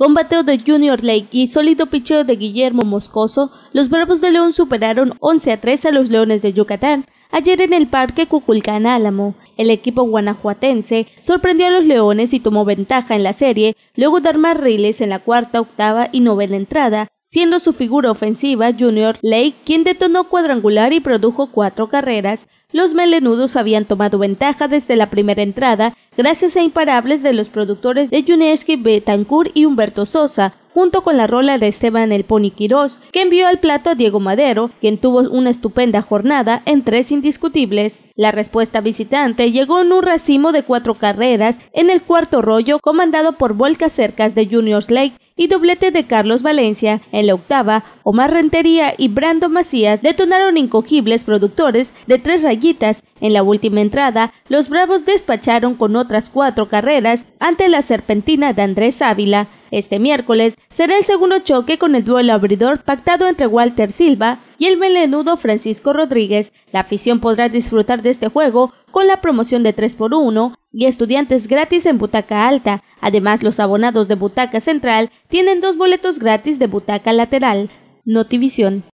Con bateo de Junior Lake y sólido picheo de Guillermo Moscoso, los Bravos de León superaron 11 a 3 a los Leones de Yucatán ayer en el Parque Cuculcán Álamo. El equipo guanajuatense sorprendió a los Leones y tomó ventaja en la serie luego de armar riles en la cuarta, octava y novena entrada siendo su figura ofensiva Junior Lake quien detonó cuadrangular y produjo cuatro carreras. Los melenudos habían tomado ventaja desde la primera entrada gracias a imparables de los productores de Juneski Betancourt y Humberto Sosa, junto con la rola de Esteban El Pony Quirós, que envió al plato a Diego Madero, quien tuvo una estupenda jornada en tres indiscutibles. La respuesta visitante llegó en un racimo de cuatro carreras en el cuarto rollo comandado por Volca Cercas de Juniors Lake, y doblete de Carlos Valencia. En la octava, Omar Rentería y Brando Macías detonaron incogibles productores de tres rayitas. En la última entrada, los Bravos despacharon con otras cuatro carreras ante la serpentina de Andrés Ávila. Este miércoles será el segundo choque con el duelo abridor pactado entre Walter Silva y el melenudo Francisco Rodríguez. La afición podrá disfrutar de este juego con la promoción de 3x1 y estudiantes gratis en butaca alta. Además, los abonados de butaca central tienen dos boletos gratis de butaca lateral. Notivisión.